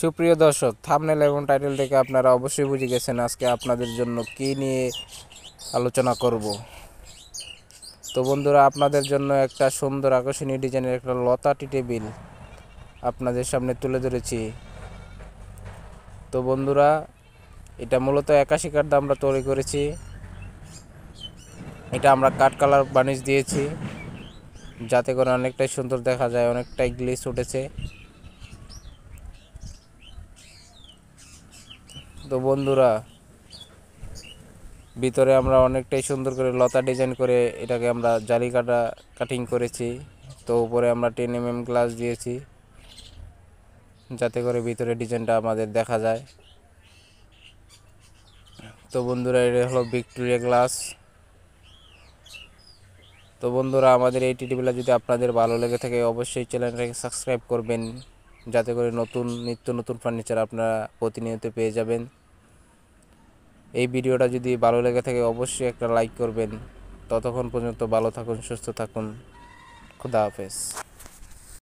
সুপ্রিয় দর্শক থামনেল এবং টাইটেল থেকে আপনারা অবশ্যই বুঝে গেছেন আজকে আপনাদের জন্য কি নিয়ে আলোচনা করব তো বন্ধুরা আপনাদের জন্য একটা সুন্দর আকর্ষণীয় ডিজাইনের একটা লতাটি টেবিল আপনাদের সামনে তুলে ধরেছি তো বন্ধুরা এটা মূলত একাশি কাঠ আমরা তৈরি করেছি এটা আমরা কাঠ কালার বানিজ দিয়েছি যাতে করে অনেকটাই সুন্দর দেখা যায় অনেকটাই গ্লিস উঠেছে তো বন্ধুরা ভিতরে আমরা অনেকটাই সুন্দর করে লতা ডিজাইন করে এটাকে আমরা জালি কাটা কাটিং করেছি তো উপরে আমরা টেন এম এম গ্লাস দিয়েছি যাতে করে ভিতরে ডিজাইনটা আমাদের দেখা যায় তো বন্ধুরা এটা হলো ভিক্টোরিয়া গ্লাস তো বন্ধুরা আমাদের এই টিটিভিলা যদি আপনাদের ভালো লেগে থাকে অবশ্যই চ্যানেলটাকে সাবস্ক্রাইব করবেন যাতে করে নতুন নিত্য নতুন ফার্নিচার আপনারা প্রতিনিয়ত পেয়ে যাবেন এই ভিডিওটা যদি ভালো লেগে থাকে অবশ্যই একটা লাইক করবেন ততক্ষণ পর্যন্ত ভালো থাকুন সুস্থ থাকুন খুদা হাফেজ